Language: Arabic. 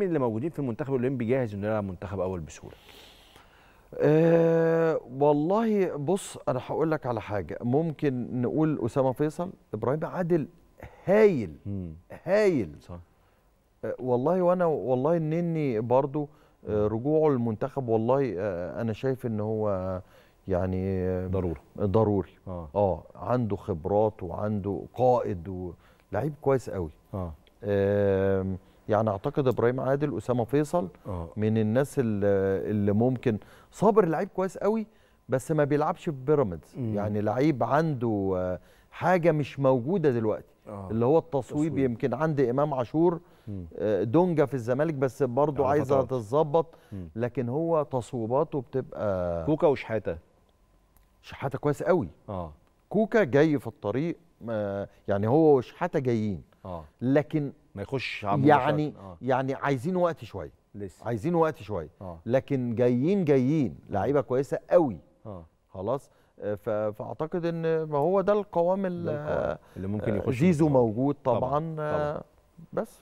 مين اللي موجودين في المنتخب الاولمبي جاهز انه يلعب منتخب اول بسهوله؟ أه والله بص انا هقول لك على حاجه ممكن نقول اسامه فيصل ابراهيم عادل هايل مم. هايل صح أه والله وانا والله النني برضو أه رجوعه للمنتخب والله أه انا شايف ان هو يعني آه، ضروري ضروري اه, آه عنده خبرات وعنده قائد ولاعيب كويس قوي اه, آه يعني اعتقد ابراهيم عادل اسامه فيصل أوه. من الناس اللي ممكن صابر لعيب كويس قوي بس ما بيلعبش في بيراميدز يعني لعيب عنده حاجه مش موجوده دلوقتي أوه. اللي هو التصويب تصويب. يمكن عند امام عاشور آه، دونجا في الزمالك بس برضه عايزه تتظبط لكن هو تصويباته بتبقى كوكا وشحاته شحاته كويس قوي اه كوكا جاي في الطريق آه، يعني هو وشحاته جايين آه. لكن ما يخش على يعني آه. يعني عايزين وقت شويه لسه عايزين وقت شويه آه. لكن جايين جايين لعيبه كويسه قوي آه. خلاص آه، فاعتقد ان ما هو ده القوام اللي ممكن يخش آه، زيزو موجود طبعا, طبعا. طبعًا. آه، بس